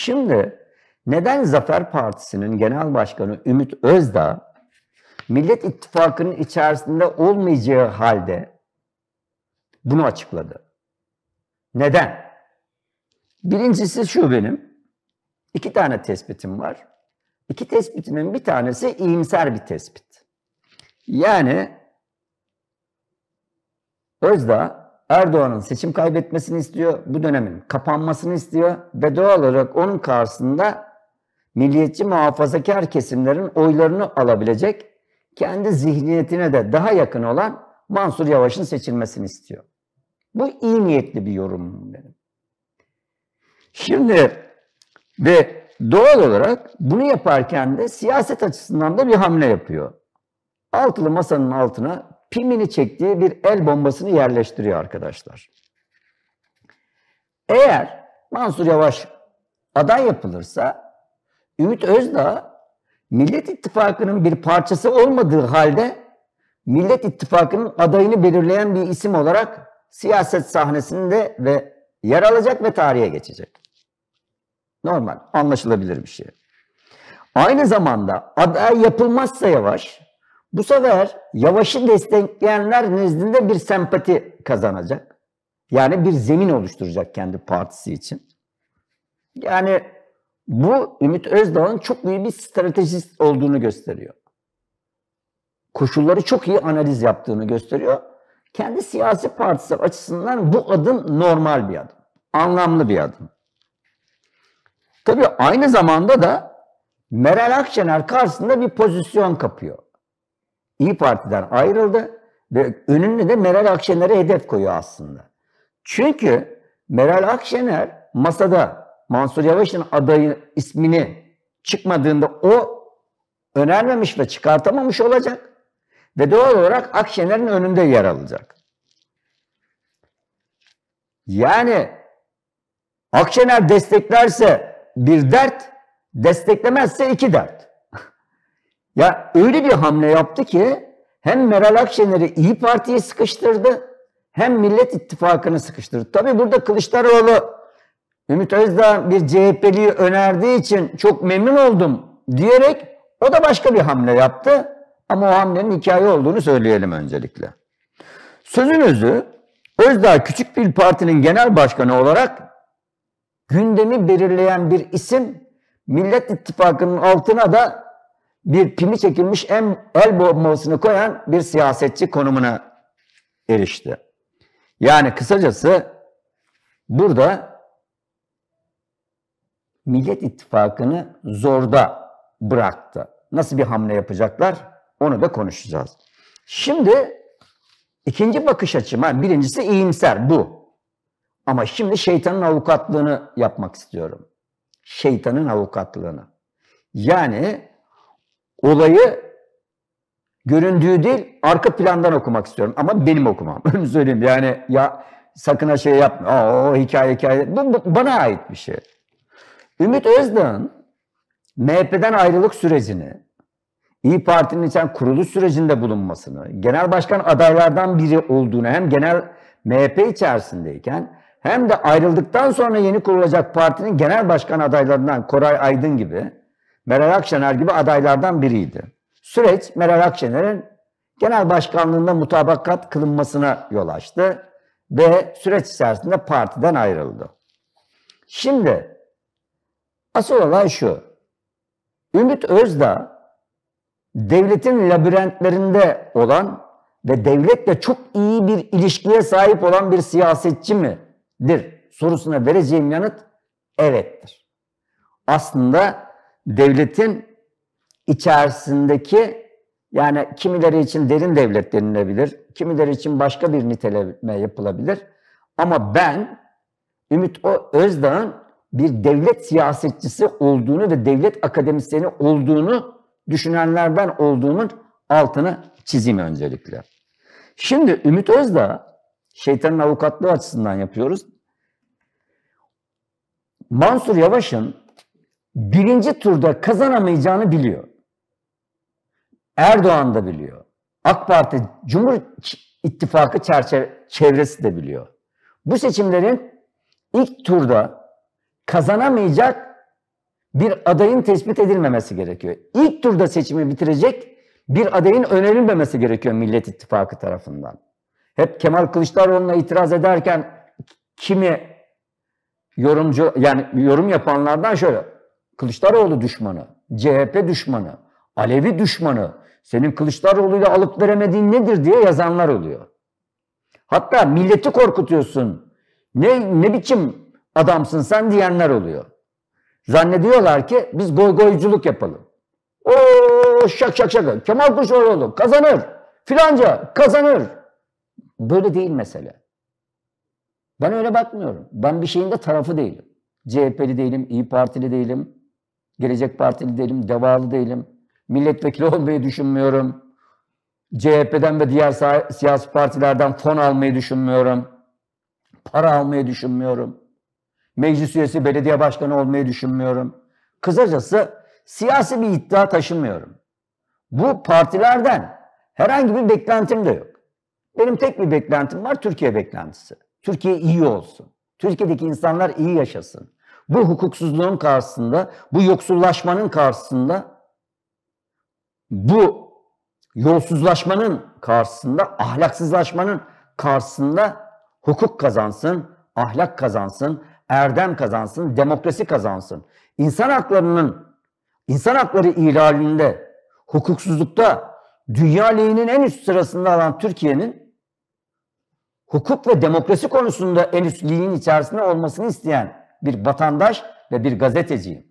Şimdi neden Zafer Partisi'nin Genel Başkanı Ümit Özdağ Millet İttifakı'nın içerisinde olmayacağı halde bunu açıkladı? Neden? Birincisi şu benim. İki tane tespitim var. İki tespitimin bir tanesi iyimser bir tespit. Yani Özdağ Erdoğan'ın seçim kaybetmesini istiyor, bu dönemin kapanmasını istiyor ve doğal olarak onun karşısında milliyetçi muhafazakar kesimlerin oylarını alabilecek, kendi zihniyetine de daha yakın olan Mansur Yavaş'ın seçilmesini istiyor. Bu iyi niyetli bir yorum benim. Şimdi ve doğal olarak bunu yaparken de siyaset açısından da bir hamle yapıyor. Altılı masanın altına pimini çektiği bir el bombasını yerleştiriyor arkadaşlar. Eğer Mansur Yavaş aday yapılırsa Ümit Özdağ Millet İttifakı'nın bir parçası olmadığı halde Millet İttifakı'nın adayını belirleyen bir isim olarak siyaset sahnesinde ve yer alacak ve tarihe geçecek. Normal, anlaşılabilir bir şey. Aynı zamanda aday yapılmazsa Yavaş, bu sefer Yavaş'ı destekleyenler nezdinde bir sempati kazanacak. Yani bir zemin oluşturacak kendi partisi için. Yani bu Ümit Özdağ'ın çok iyi bir stratejist olduğunu gösteriyor. Koşulları çok iyi analiz yaptığını gösteriyor. Kendi siyasi partisi açısından bu adım normal bir adım. Anlamlı bir adım. Tabii aynı zamanda da Meral Akşener karşısında bir pozisyon kapıyor. İyi Parti'den ayrıldı ve önünde de Meral Akşener'e hedef koyuyor aslında. Çünkü Meral Akşener masada Mansur Yavaş'ın adayı ismini çıkmadığında o önermemiş ve çıkartamamış olacak ve doğal olarak Akşener'in önünde yer alacak. Yani Akşener desteklerse bir dert, desteklemezse iki dert. Ya öyle bir hamle yaptı ki hem Meral Akşener'i İyi Parti'ye sıkıştırdı hem Millet İttifakı'nı sıkıştırdı. Tabii burada Kılıçdaroğlu Ümit Özdağ bir CHP'liyi önerdiği için çok memnun oldum diyerek o da başka bir hamle yaptı. Ama o hamlenin hikaye olduğunu söyleyelim öncelikle. Sözün özü Özdağ küçük bir partinin genel başkanı olarak gündemi belirleyen bir isim Millet İttifakı'nın altına da bir pini çekilmiş el bombasını koyan bir siyasetçi konumuna erişti. Yani kısacası burada Millet İttifakı'nı zorda bıraktı. Nasıl bir hamle yapacaklar onu da konuşacağız. Şimdi ikinci bakış açıma birincisi iyimser bu. Ama şimdi şeytanın avukatlığını yapmak istiyorum. Şeytanın avukatlığını. Yani olayı göründüğü değil arka plandan okumak istiyorum. Ama benim okumam. Öyle söyleyeyim. Yani ya sakın ha şey yapma. Aa, o hikaye hikaye. Bu, bu bana ait bir şey. Ümit Özdağ'ın MHP'den ayrılık sürecini, İyi Parti'nin sen kuruluş sürecinde bulunmasını, genel başkan adaylardan biri olduğunu hem genel MHP içerisindeyken hem de ayrıldıktan sonra yeni kurulacak partinin genel başkan adaylarından Koray Aydın gibi Meral Akşener gibi adaylardan biriydi. Süreç Meral Akşener'in genel başkanlığında mutabakat kılınmasına yol açtı ve süreç içerisinde partiden ayrıldı. Şimdi asıl olay şu. Ümit Özdağ devletin labirentlerinde olan ve devletle çok iyi bir ilişkiye sahip olan bir siyasetçi midir sorusuna vereceğim yanıt evettir. Aslında devletin içerisindeki yani kimileri için derin devlet denilebilir, kimileri için başka bir niteleme yapılabilir. Ama ben Ümit O Özdağ'ın bir devlet siyasetçisi olduğunu ve devlet akademisyeni olduğunu düşünenlerden olduğumun altını çizeyim öncelikle. Şimdi Ümit Özdağ, şeytanın avukatlığı açısından yapıyoruz. Mansur Yavaş'ın birinci turda kazanamayacağını biliyor. Erdoğan da biliyor. AK Parti Cumhur İttifakı çerçeve, çevresi de biliyor. Bu seçimlerin ilk turda kazanamayacak bir adayın tespit edilmemesi gerekiyor. İlk turda seçimi bitirecek bir adayın önerilmemesi gerekiyor Millet İttifakı tarafından. Hep Kemal Kılıçdaroğlu'na itiraz ederken kimi yorumcu yani yorum yapanlardan şöyle Kılıçdaroğlu düşmanı, CHP düşmanı, Alevi düşmanı, senin Kılıçdaroğlu ile alıp veremediğin nedir diye yazanlar oluyor. Hatta milleti korkutuyorsun. Ne, ne biçim adamsın sen diyenler oluyor. Zannediyorlar ki biz goy goyculuk yapalım. O şak şak şak. Kemal Kılıçdaroğlu kazanır. Filanca kazanır. Böyle değil mesele. Ben öyle bakmıyorum. Ben bir şeyin de tarafı değilim. CHP'li değilim, İyi Partili değilim, Gelecek Partili değilim, devalı değilim. Milletvekili olmayı düşünmüyorum. CHP'den ve diğer siyasi partilerden fon almayı düşünmüyorum. Para almayı düşünmüyorum. Meclis üyesi belediye başkanı olmayı düşünmüyorum. Kısacası siyasi bir iddia taşımıyorum. Bu partilerden herhangi bir beklentim de yok. Benim tek bir beklentim var Türkiye beklentisi. Türkiye iyi olsun. Türkiye'deki insanlar iyi yaşasın bu hukuksuzluğun karşısında, bu yoksullaşmanın karşısında, bu yolsuzlaşmanın karşısında, ahlaksızlaşmanın karşısında hukuk kazansın, ahlak kazansın, erdem kazansın, demokrasi kazansın. İnsan haklarının, insan hakları ihlalinde, hukuksuzlukta dünya lehinin en üst sırasında olan Türkiye'nin hukuk ve demokrasi konusunda en üst ligin içerisinde olmasını isteyen bir vatandaş ve bir gazeteciyim.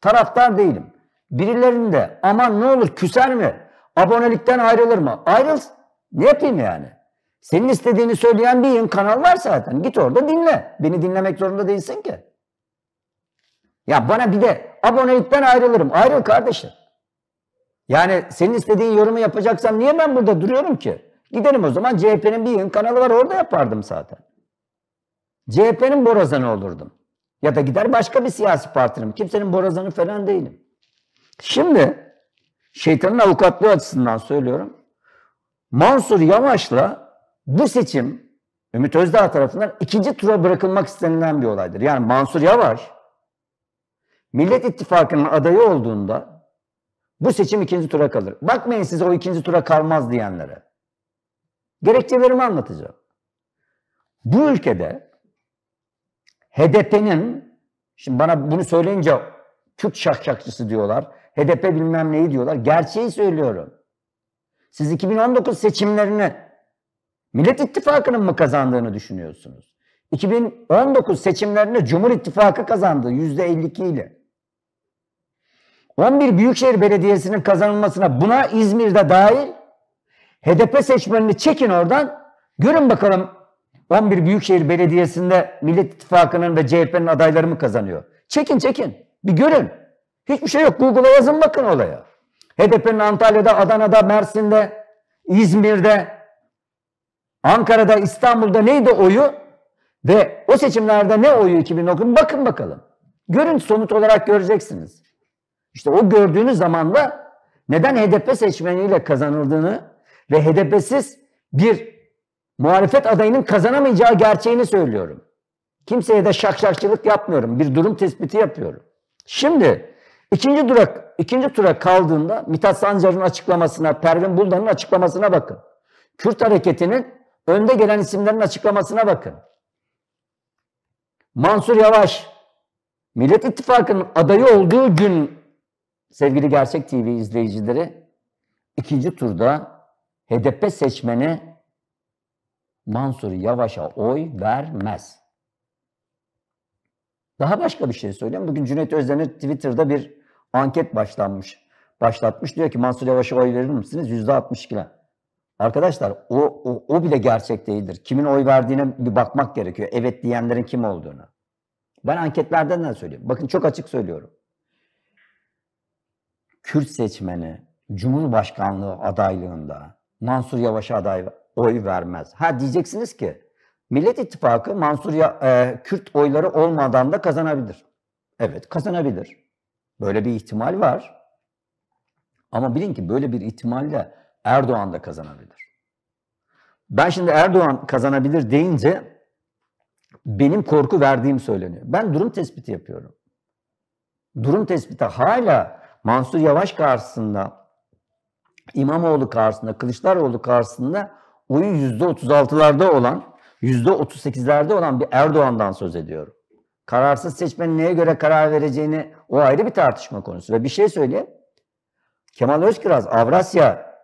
Taraftar değilim. Birilerinin de aman ne olur küser mi? Abonelikten ayrılır mı? Ayrılsın. Ne yapayım yani? Senin istediğini söyleyen bir kanal var zaten. Git orada dinle. Beni dinlemek zorunda değilsin ki. Ya bana bir de abonelikten ayrılırım. Ayrıl kardeşim. Yani senin istediğin yorumu yapacaksam niye ben burada duruyorum ki? Giderim o zaman CHP'nin bir kanalı var orada yapardım zaten. CHP'nin borazanı olurdum. Ya da gider başka bir siyasi partinin. Kimsenin borazanı falan değilim. Şimdi şeytanın avukatlığı açısından söylüyorum. Mansur Yavaş'la bu seçim Ümit Özdağ tarafından ikinci tura bırakılmak istenilen bir olaydır. Yani Mansur Yavaş Millet İttifakı'nın adayı olduğunda bu seçim ikinci tura kalır. Bakmayın size o ikinci tura kalmaz diyenlere. Gerekçelerimi anlatacağım. Bu ülkede HDP'nin, şimdi bana bunu söyleyince Kürt şakşakçısı diyorlar. HDP bilmem neyi diyorlar. Gerçeği söylüyorum. Siz 2019 seçimlerini Millet İttifakı'nın mı kazandığını düşünüyorsunuz? 2019 seçimlerini Cumhur İttifakı kazandı %52 ile. 11 Büyükşehir Belediyesi'nin kazanılmasına buna İzmir'de dahil HDP seçmenini çekin oradan. Görün bakalım 11 Büyükşehir Belediyesi'nde Millet İttifakı'nın ve CHP'nin adayları mı kazanıyor? Çekin çekin. Bir görün. Hiçbir şey yok. Google'a yazın bakın olaya. HDP'nin Antalya'da, Adana'da, Mersin'de, İzmir'de, Ankara'da, İstanbul'da neydi oyu? Ve o seçimlerde ne oyu 2009? Bakın bakalım. Görün somut olarak göreceksiniz. İşte o gördüğünüz zaman da neden HDP seçmeniyle kazanıldığını ve HDP'siz bir muhalefet adayının kazanamayacağı gerçeğini söylüyorum. Kimseye de şakşakçılık yapmıyorum. Bir durum tespiti yapıyorum. Şimdi ikinci durak ikinci tura kaldığında Mithat Sancar'ın açıklamasına, Pervin Buldan'ın açıklamasına bakın. Kürt hareketinin önde gelen isimlerin açıklamasına bakın. Mansur Yavaş Millet İttifakı'nın adayı olduğu gün sevgili Gerçek TV izleyicileri ikinci turda HDP seçmeni Mansur Yavaş'a oy vermez. Daha başka bir şey söyleyeyim. Bugün Cüneyt Özdemir Twitter'da bir anket başlanmış. Başlatmış. Diyor ki Mansur Yavaş'a oy verir misiniz? Yüzde 62'le. Arkadaşlar o, o, o bile gerçek değildir. Kimin oy verdiğine bir bakmak gerekiyor. Evet diyenlerin kim olduğunu. Ben anketlerden de söylüyorum. Bakın çok açık söylüyorum. Kürt seçmeni Cumhurbaşkanlığı adaylığında Mansur Yavaş'a aday oy vermez. Ha diyeceksiniz ki Millet İttifakı Mansur ya, e, Kürt oyları olmadan da kazanabilir. Evet kazanabilir. Böyle bir ihtimal var. Ama bilin ki böyle bir ihtimalle Erdoğan da kazanabilir. Ben şimdi Erdoğan kazanabilir deyince benim korku verdiğim söyleniyor. Ben durum tespiti yapıyorum. Durum tespiti hala Mansur Yavaş karşısında, İmamoğlu karşısında, Kılıçdaroğlu karşısında oyu %36'larda olan, %38'lerde olan bir Erdoğan'dan söz ediyorum. Kararsız seçmenin neye göre karar vereceğini o ayrı bir tartışma konusu. Ve bir şey söyleyeyim. Kemal Özkiraz, Avrasya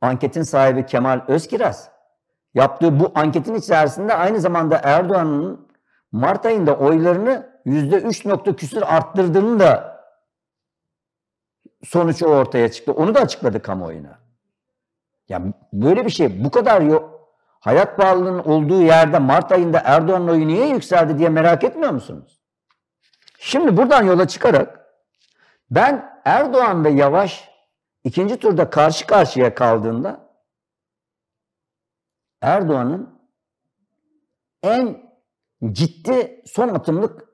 anketin sahibi Kemal Özkiraz yaptığı bu anketin içerisinde aynı zamanda Erdoğan'ın Mart ayında oylarını %3 nokta küsür arttırdığını da sonuç ortaya çıktı. Onu da açıkladı kamuoyuna. Ya böyle bir şey bu kadar yok. Hayat pahalılığının olduğu yerde Mart ayında Erdoğan'ın oyu niye yükseldi diye merak etmiyor musunuz? Şimdi buradan yola çıkarak ben Erdoğan ve Yavaş ikinci turda karşı karşıya kaldığında Erdoğan'ın en ciddi son atımlık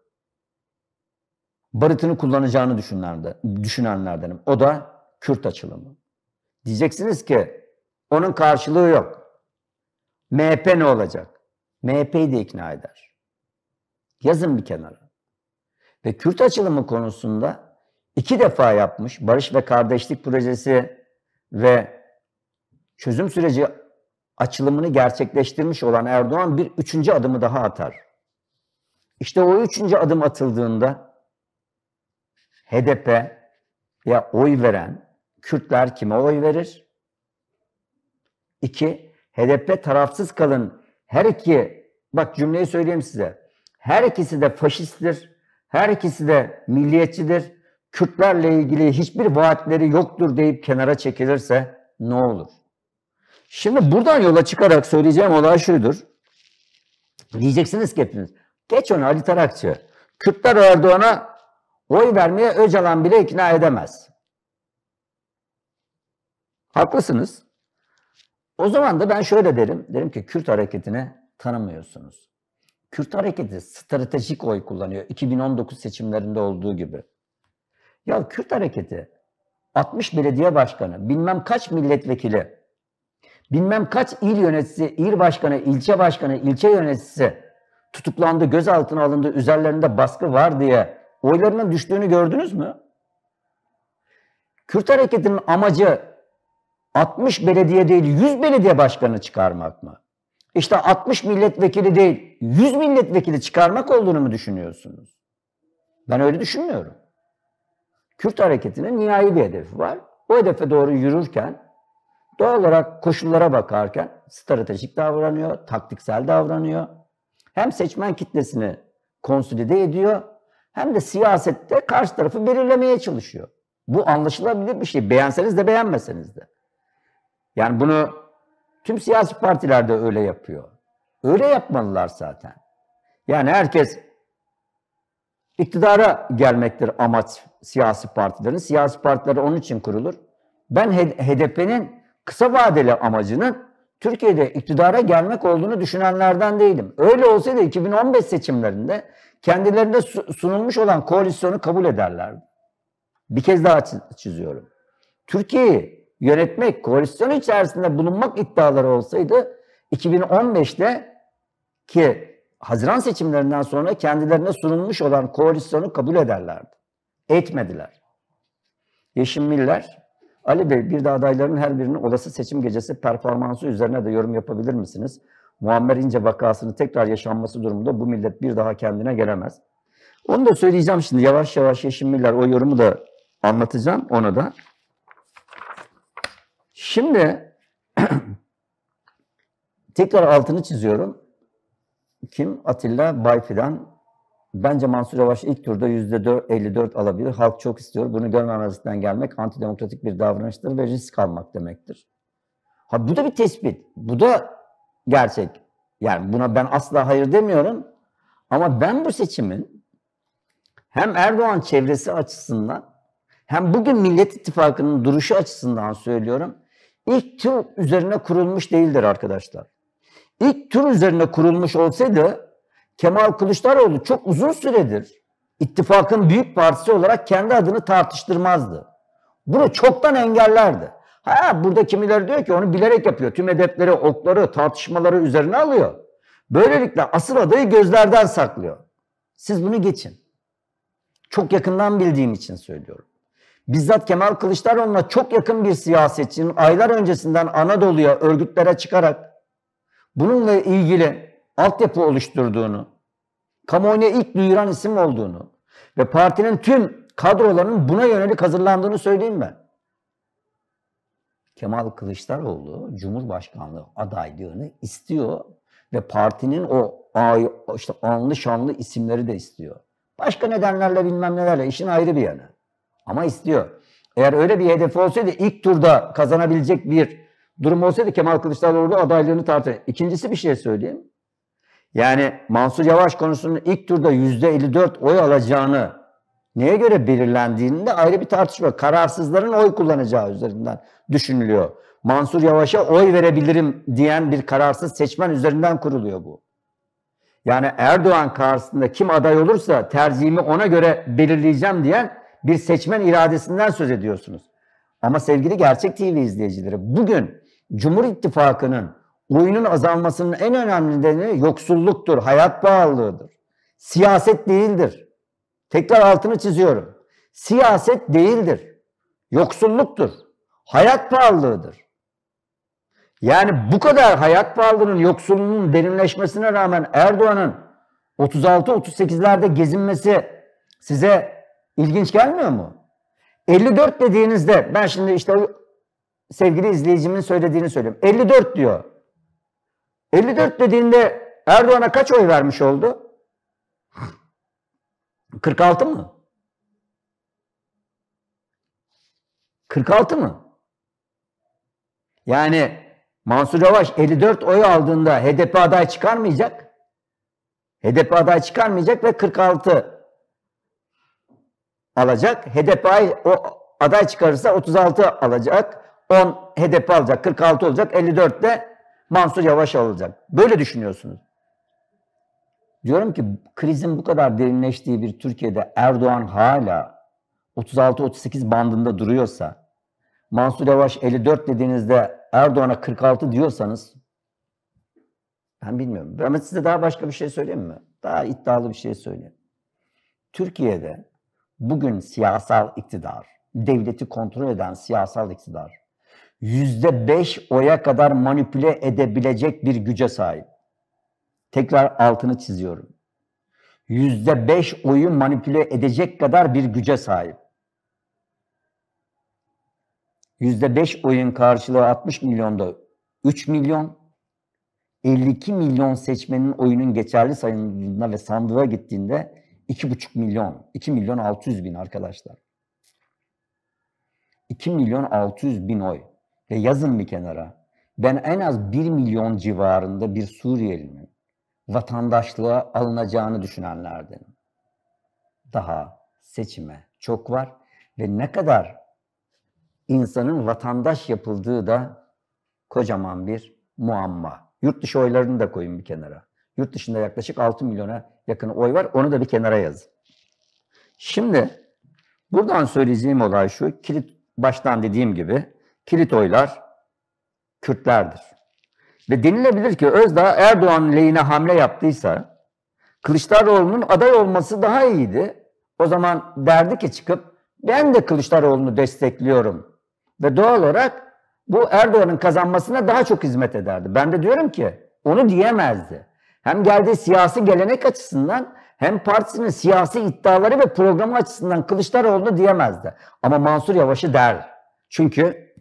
barıtını kullanacağını düşünenlerden, düşünenlerdenim. O da Kürt açılımı. Diyeceksiniz ki onun karşılığı yok. MHP ne olacak? MHP'yi de ikna eder. Yazın bir kenara. Ve Kürt açılımı konusunda iki defa yapmış. Barış ve Kardeşlik Projesi ve çözüm süreci açılımını gerçekleştirmiş olan Erdoğan bir üçüncü adımı daha atar. İşte o üçüncü adım atıldığında HDP ya oy veren Kürtler kime oy verir? İki, HDP tarafsız kalın. Her iki, bak cümleyi söyleyeyim size. Her ikisi de faşisttir. Her ikisi de milliyetçidir. Kürtlerle ilgili hiçbir vaatleri yoktur deyip kenara çekilirse ne olur? Şimdi buradan yola çıkarak söyleyeceğim olay şudur. Diyeceksiniz ki hepiniz. Geç onu Ali Tarakçı. Kürtler Erdoğan'a oy vermeye Öcalan bile ikna edemez. Haklısınız. O zaman da ben şöyle derim. Derim ki Kürt hareketine tanımıyorsunuz. Kürt hareketi stratejik oy kullanıyor. 2019 seçimlerinde olduğu gibi. Ya Kürt hareketi 60 belediye başkanı, bilmem kaç milletvekili, bilmem kaç il yöneticisi, il başkanı, ilçe başkanı, ilçe yöneticisi tutuklandı, gözaltına alındı, üzerlerinde baskı var diye oylarının düştüğünü gördünüz mü? Kürt hareketinin amacı 60 belediye değil 100 belediye başkanı çıkarmak mı? İşte 60 milletvekili değil 100 milletvekili çıkarmak olduğunu mu düşünüyorsunuz? Ben öyle düşünmüyorum. Kürt hareketinin nihai bir hedefi var. O hedefe doğru yürürken doğal olarak koşullara bakarken stratejik davranıyor, taktiksel davranıyor. Hem seçmen kitlesini konsolide ediyor hem de siyasette karşı tarafı belirlemeye çalışıyor. Bu anlaşılabilir bir şey. Beğenseniz de beğenmeseniz de. Yani bunu tüm siyasi partiler de öyle yapıyor. Öyle yapmalılar zaten. Yani herkes iktidara gelmektir amaç siyasi partilerin. Siyasi partiler onun için kurulur. Ben HDP'nin kısa vadeli amacının Türkiye'de iktidara gelmek olduğunu düşünenlerden değilim. Öyle olsaydı 2015 seçimlerinde kendilerine sunulmuş olan koalisyonu kabul ederlerdi. Bir kez daha çiziyorum. Türkiye'yi yönetmek, koalisyon içerisinde bulunmak iddiaları olsaydı 2015'te ki Haziran seçimlerinden sonra kendilerine sunulmuş olan koalisyonu kabul ederlerdi. Etmediler. Yeşim Miller, Ali Bey bir de adayların her birinin olası seçim gecesi performansı üzerine de yorum yapabilir misiniz? Muammer İnce vakasını tekrar yaşanması durumunda bu millet bir daha kendine gelemez. Onu da söyleyeceğim şimdi yavaş yavaş Yeşim Miller o yorumu da anlatacağım ona da. Şimdi tekrar altını çiziyorum. Kim? Atilla Bayfidan. Bence Mansur Yavaş ilk turda %54 alabilir. Halk çok istiyor. Bunu görmemezlikten gelmek antidemokratik bir davranıştır ve risk almak demektir. Ha bu da bir tespit. Bu da gerçek. Yani buna ben asla hayır demiyorum. Ama ben bu seçimin hem Erdoğan çevresi açısından hem bugün Millet İttifakı'nın duruşu açısından söylüyorum ilk tur üzerine kurulmuş değildir arkadaşlar. İlk tur üzerine kurulmuş olsaydı Kemal Kılıçdaroğlu çok uzun süredir ittifakın büyük partisi olarak kendi adını tartıştırmazdı. Bunu çoktan engellerdi. Ha burada kimileri diyor ki onu bilerek yapıyor. Tüm hedefleri, okları, tartışmaları üzerine alıyor. Böylelikle asıl adayı gözlerden saklıyor. Siz bunu geçin. Çok yakından bildiğim için söylüyorum. Bizzat Kemal Kılıçdaroğlu'na çok yakın bir siyasetçinin aylar öncesinden Anadolu'ya örgütlere çıkarak bununla ilgili altyapı oluşturduğunu, kamuoyuna ilk duyuran isim olduğunu ve partinin tüm kadrolarının buna yönelik hazırlandığını söyleyeyim ben. Kemal Kılıçdaroğlu Cumhurbaşkanlığı adaylığını istiyor ve partinin o işte anlı şanlı isimleri de istiyor. Başka nedenlerle bilmem nelerle işin ayrı bir yanı. Ama istiyor. Eğer öyle bir hedef olsaydı ilk turda kazanabilecek bir durum olsaydı Kemal Kılıçdaroğlu adaylığını tartır. İkincisi bir şey söyleyeyim. Yani Mansur Yavaş konusunun ilk turda %54 oy alacağını neye göre belirlendiğinde ayrı bir tartışma. Kararsızların oy kullanacağı üzerinden düşünülüyor. Mansur Yavaş'a oy verebilirim diyen bir kararsız seçmen üzerinden kuruluyor bu. Yani Erdoğan karşısında kim aday olursa tercihimi ona göre belirleyeceğim diyen bir seçmen iradesinden söz ediyorsunuz. Ama sevgili gerçek TV izleyicileri bugün Cumhur İttifakı'nın oyunun azalmasının en önemli nedeni yoksulluktur, hayat pahalılığıdır. Siyaset değildir. Tekrar altını çiziyorum. Siyaset değildir. Yoksulluktur. Hayat pahalılığıdır. Yani bu kadar hayat pahalılığının, yoksulluğunun derinleşmesine rağmen Erdoğan'ın 36-38'lerde gezinmesi size İlginç gelmiyor mu? 54 dediğinizde ben şimdi işte sevgili izleyicimin söylediğini söylüyorum. 54 diyor. 54 dediğinde Erdoğan'a kaç oy vermiş oldu? 46 mı? 46 mı? Yani Mansur Yavaş 54 oy aldığında HDP aday çıkarmayacak. HDP aday çıkarmayacak ve 46 alacak. HDP'yi o aday çıkarırsa 36 alacak. 10 HDP alacak. 46 olacak. 54 de Mansur Yavaş alacak. Böyle düşünüyorsunuz. Diyorum ki krizin bu kadar derinleştiği bir Türkiye'de Erdoğan hala 36-38 bandında duruyorsa, Mansur Yavaş 54 dediğinizde Erdoğan'a 46 diyorsanız ben bilmiyorum. Ama size daha başka bir şey söyleyeyim mi? Daha iddialı bir şey söyleyeyim. Türkiye'de bugün siyasal iktidar, devleti kontrol eden siyasal iktidar, yüzde beş oya kadar manipüle edebilecek bir güce sahip. Tekrar altını çiziyorum. Yüzde beş oyu manipüle edecek kadar bir güce sahip. Yüzde beş oyun karşılığı 60 milyonda 3 milyon, 52 milyon seçmenin oyunun geçerli sayılığına ve sandığa gittiğinde 2,5 milyon, 2 milyon 600 bin arkadaşlar. 2 milyon 600 bin oy. Ve yazın bir kenara. Ben en az 1 milyon civarında bir Suriyelinin vatandaşlığa alınacağını düşünenlerdenim. Daha seçime çok var ve ne kadar insanın vatandaş yapıldığı da kocaman bir muamma. Yurt dışı oylarını da koyun bir kenara. Yurt dışında yaklaşık 6 milyona yakın oy var. Onu da bir kenara yaz. Şimdi buradan söyleyeceğim olay şu. Kilit baştan dediğim gibi kilit oylar Kürtlerdir. Ve denilebilir ki Özdağ Erdoğan lehine hamle yaptıysa Kılıçdaroğlu'nun aday olması daha iyiydi. O zaman derdi ki çıkıp ben de Kılıçdaroğlu'nu destekliyorum. Ve doğal olarak bu Erdoğan'ın kazanmasına daha çok hizmet ederdi. Ben de diyorum ki onu diyemezdi hem geldiği siyasi gelenek açısından hem partisinin siyasi iddiaları ve programı açısından Kılıçdaroğlu diyemezdi. Ama Mansur Yavaş'ı der. Çünkü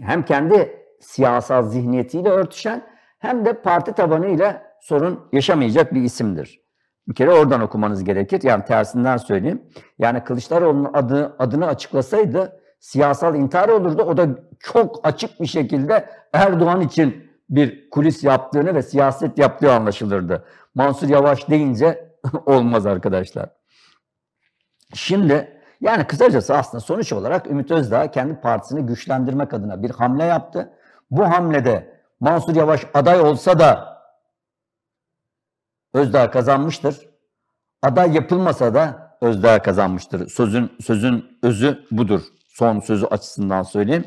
hem kendi siyasal zihniyetiyle örtüşen hem de parti tabanıyla sorun yaşamayacak bir isimdir. Bir kere oradan okumanız gerekir. Yani tersinden söyleyeyim. Yani Kılıçdaroğlu'nun adı, adını açıklasaydı siyasal intihar olurdu. O da çok açık bir şekilde Erdoğan için bir kulis yaptığını ve siyaset yaptığı anlaşılırdı. Mansur Yavaş deyince olmaz arkadaşlar. Şimdi yani kısacası aslında sonuç olarak Ümit Özdağ kendi partisini güçlendirmek adına bir hamle yaptı. Bu hamlede Mansur Yavaş aday olsa da Özdağ kazanmıştır. Aday yapılmasa da Özdağ kazanmıştır. Sözün sözün özü budur. Son sözü açısından söyleyeyim.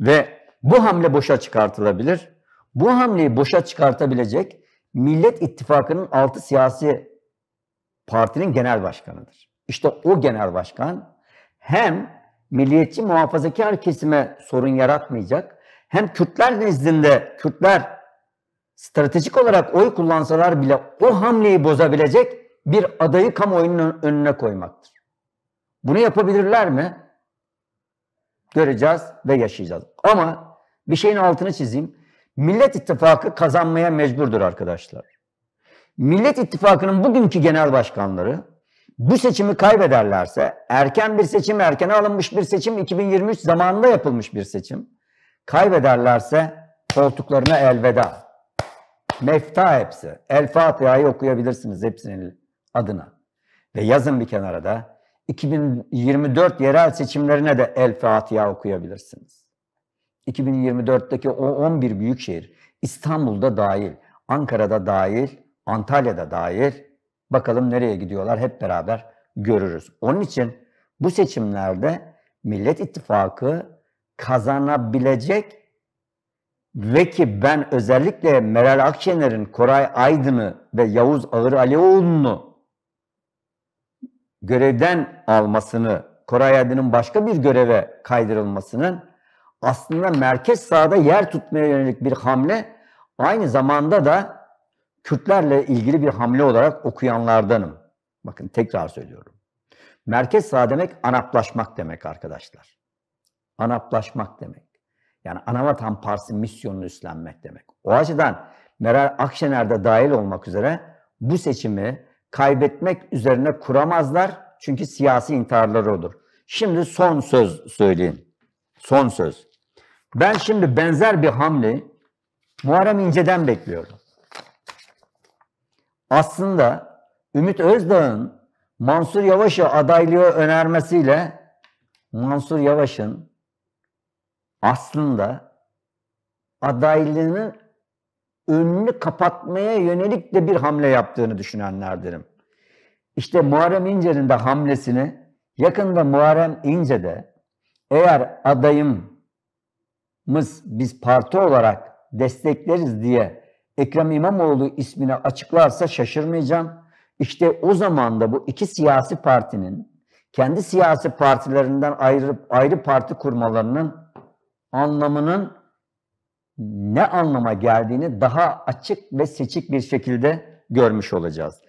Ve bu hamle boşa çıkartılabilir. Bu hamleyi boşa çıkartabilecek Millet İttifakı'nın altı siyasi partinin genel başkanıdır. İşte o genel başkan hem milliyetçi muhafazakar kesime sorun yaratmayacak hem Kürtler nezdinde Kürtler stratejik olarak oy kullansalar bile o hamleyi bozabilecek bir adayı kamuoyunun önüne koymaktır. Bunu yapabilirler mi? Göreceğiz ve yaşayacağız. Ama bir şeyin altını çizeyim. Millet İttifakı kazanmaya mecburdur arkadaşlar. Millet İttifakı'nın bugünkü genel başkanları bu seçimi kaybederlerse erken bir seçim, erken alınmış bir seçim, 2023 zamanında yapılmış bir seçim. Kaybederlerse koltuklarına elveda. Mefta hepsi. El Fatiha'yı okuyabilirsiniz hepsinin adına. Ve yazın bir kenara da 2024 yerel seçimlerine de El Fatiha okuyabilirsiniz. 2024'teki o 11 büyük şehir İstanbul'da dahil, Ankara'da dahil, Antalya'da dahil bakalım nereye gidiyorlar hep beraber görürüz. Onun için bu seçimlerde Millet İttifakı kazanabilecek ve ki ben özellikle Meral Akşener'in Koray Aydın'ı ve Yavuz Ağır Alioğlu'nu görevden almasını, Koray Aydın'ın başka bir göreve kaydırılmasının aslında merkez sağda yer tutmaya yönelik bir hamle aynı zamanda da Kürtlerle ilgili bir hamle olarak okuyanlardanım. Bakın tekrar söylüyorum. Merkez sağ demek anaplaşmak demek arkadaşlar. Anaplaşmak demek. Yani Anavatan Partisi misyonunu üstlenmek demek. O açıdan Meral Akşener dahil olmak üzere bu seçimi kaybetmek üzerine kuramazlar. Çünkü siyasi intiharları olur. Şimdi son söz söyleyeyim. Son söz. Ben şimdi benzer bir hamle Muharrem İnce'den bekliyorum. Aslında Ümit Özdağ'ın Mansur Yavaş'ı adaylığı önermesiyle Mansur Yavaş'ın aslında adaylığını önünü kapatmaya yönelik de bir hamle yaptığını düşünenlerdirim. İşte Muharrem İnce'nin de hamlesini yakında Muharrem İnce'de eğer adayım biz parti olarak destekleriz diye Ekrem İmamoğlu ismini açıklarsa şaşırmayacağım. İşte o zaman da bu iki siyasi partinin kendi siyasi partilerinden ayrı, ayrı parti kurmalarının anlamının ne anlama geldiğini daha açık ve seçik bir şekilde görmüş olacağız.